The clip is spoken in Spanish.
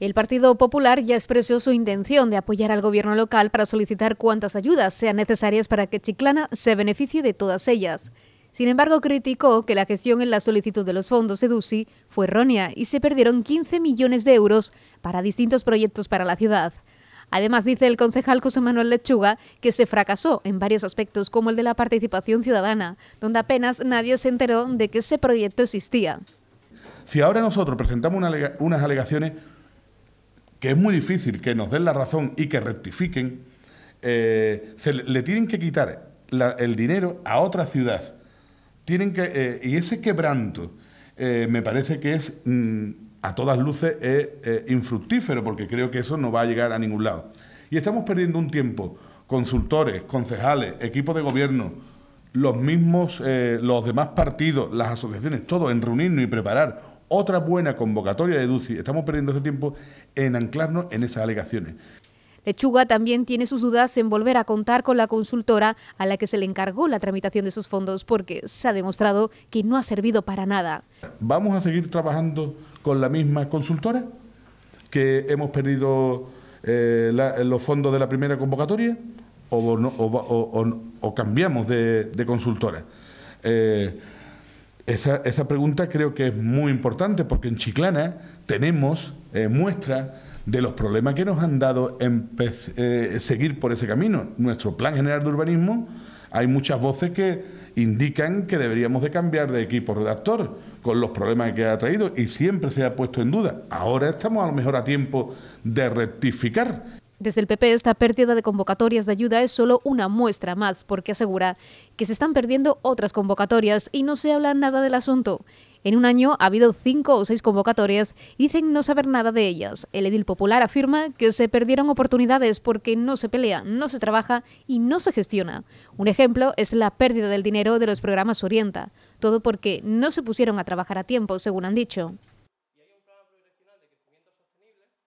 El Partido Popular ya expresó su intención de apoyar al gobierno local para solicitar cuantas ayudas sean necesarias para que Chiclana se beneficie de todas ellas. Sin embargo, criticó que la gestión en la solicitud de los fondos EDUSI fue errónea y se perdieron 15 millones de euros para distintos proyectos para la ciudad. Además, dice el concejal José Manuel Lechuga que se fracasó en varios aspectos, como el de la participación ciudadana, donde apenas nadie se enteró de que ese proyecto existía. Si ahora nosotros presentamos unas alegaciones, que es muy difícil que nos den la razón y que rectifiquen, eh, se le, tienen que quitar el dinero a otra ciudad. Tienen que, eh, y ese quebranto eh, me parece que es mm, a todas luces infructífero, porque creo que eso no va a llegar a ningún lado. Y estamos perdiendo un tiempo, consultores, concejales, equipos de gobierno, los mismos, los demás partidos, las asociaciones, todo en reunirnos y preparar otra buena convocatoria de DUCI. Estamos perdiendo ese tiempo en anclarnos en esas alegaciones. Lechuga también tiene sus dudas en volver a contar con la consultora a la que se le encargó la tramitación de sus fondos porque se ha demostrado que no ha servido para nada. ¿Vamos a seguir trabajando con la misma consultora que hemos perdido eh, los fondos de la primera convocatoria o, cambiamos de, consultora? Eh, esa, esa, pregunta creo que es muy importante porque en Chiclana tenemos muestras eh, muestra de los problemas que nos han dado en eh, seguir por ese camino. Nuestro plan general de urbanismo, hay muchas voces que indican que deberíamos de cambiar de equipo redactor con los problemas que ha traído y siempre se ha puesto en duda. Ahora estamos a lo mejor a tiempo de rectificar. Desde el PP e, esta pérdida de convocatorias de ayuda es solo una muestra más, porque asegura que se están perdiendo otras convocatorias y no se habla nada del asunto. En un año ha habido cinco o seis convocatorias y dicen no saber nada de ellas. El edil popular afirma que se perdieron oportunidades porque no se pelea, no se trabaja y no se gestiona. Un ejemplo es la pérdida del dinero de los programas Orienta, todo porque no se pusieron a trabajar a tiempo, según han dicho.